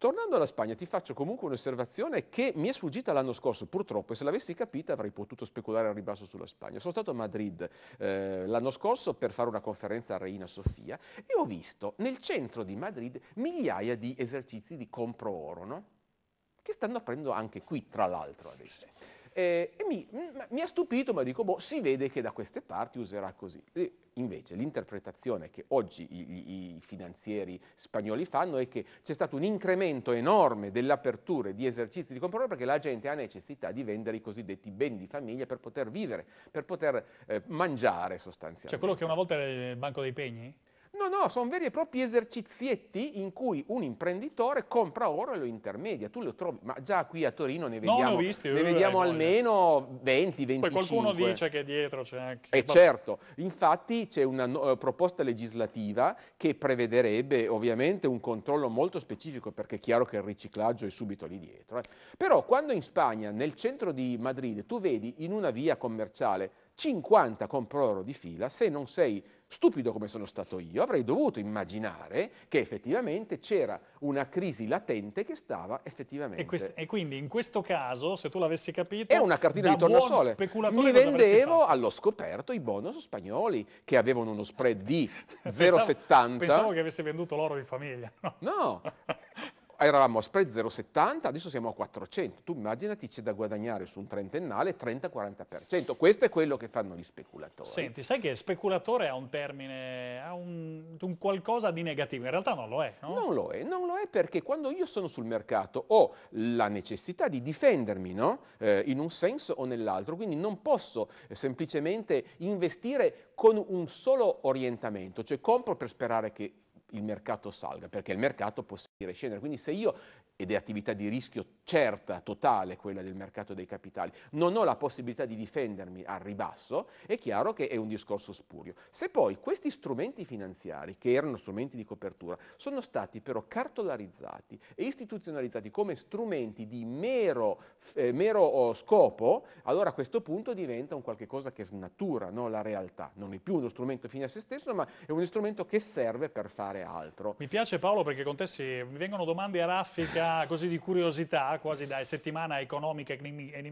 Tornando alla Spagna ti faccio comunque un'osservazione che mi è sfuggita l'anno scorso purtroppo e se l'avessi capita avrei potuto speculare al ribasso sulla Spagna. Sono stato a Madrid eh, l'anno scorso per fare una conferenza a Reina Sofia e ho visto nel centro di Madrid migliaia di esercizi di compro oro, no? che stanno aprendo anche qui tra l'altro adesso. Eh, e mi, mi, ha stupito, ma dico, boh, si vede che da queste parti userà così. E invece l'interpretazione che oggi i, i, finanzieri spagnoli fanno è che c'è stato un incremento enorme dell'apertura di esercizi di compravendita perché la gente ha necessità di vendere i cosiddetti beni di famiglia per poter vivere, per poter eh, mangiare sostanzialmente. Cioè quello che una volta era il banco dei pegni? No, no, sono veri e propri esercizietti in cui un imprenditore compra oro e lo intermedia. Tu lo trovi, ma già qui a Torino ne vediamo, no, visti, ne eh, vediamo eh, almeno 20, 25. Poi qualcuno dice che dietro c'è anche... E eh, certo, infatti c'è una uh, proposta legislativa che prevederebbe ovviamente un controllo molto specifico perché è chiaro che il riciclaggio è subito lì dietro. Eh. Però quando in Spagna, nel centro di Madrid, tu vedi in una via commerciale 50 compro oro di fila, se non sei stupido come sono stato io, avrei dovuto immaginare che effettivamente c'era una crisi latente che stava effettivamente... E, quest- e quindi in questo caso, se tu l'avessi capito... Era una cartina di tornasole. Mi vendevo allo scoperto i bonus spagnoli che avevano uno spread di 0,70. Pensavo, pensavo che avessi venduto l'oro di famiglia. No, no eravamo a spread 0,70, adesso siamo a 400. Tu immaginati c'è da guadagnare su un trentennale 30-40%. Questo è quello che fanno gli speculatori. Senti, sai che speculatore ha un termine, ha un, un qualcosa di negativo, in realtà non lo è, no? Non lo è, non lo è perché quando io sono sul mercato ho la necessità di difendermi, no? eh, in un senso o nell'altro, quindi non posso eh, semplicemente investire con un solo orientamento, cioè compro per sperare che il mercato salga, perché il mercato può salire e scendere. Quindi se io ed è attività di rischio certa, totale, quella del mercato dei capitali, non ho la possibilità di difendermi al ribasso, è chiaro che è un discorso spurio. Se poi questi strumenti finanziari, che erano strumenti di copertura, sono stati però cartolarizzati e istituzionalizzati come strumenti di mero, eh, mero oh, scopo, allora a questo punto diventa un qualche cosa che snatura no? la realtà. Non è più uno strumento fine a se stesso, ma è uno strumento che serve per fare altro. Mi piace Paolo perché con te si vengono domande a raffica così di curiosità, quasi da settimana economica e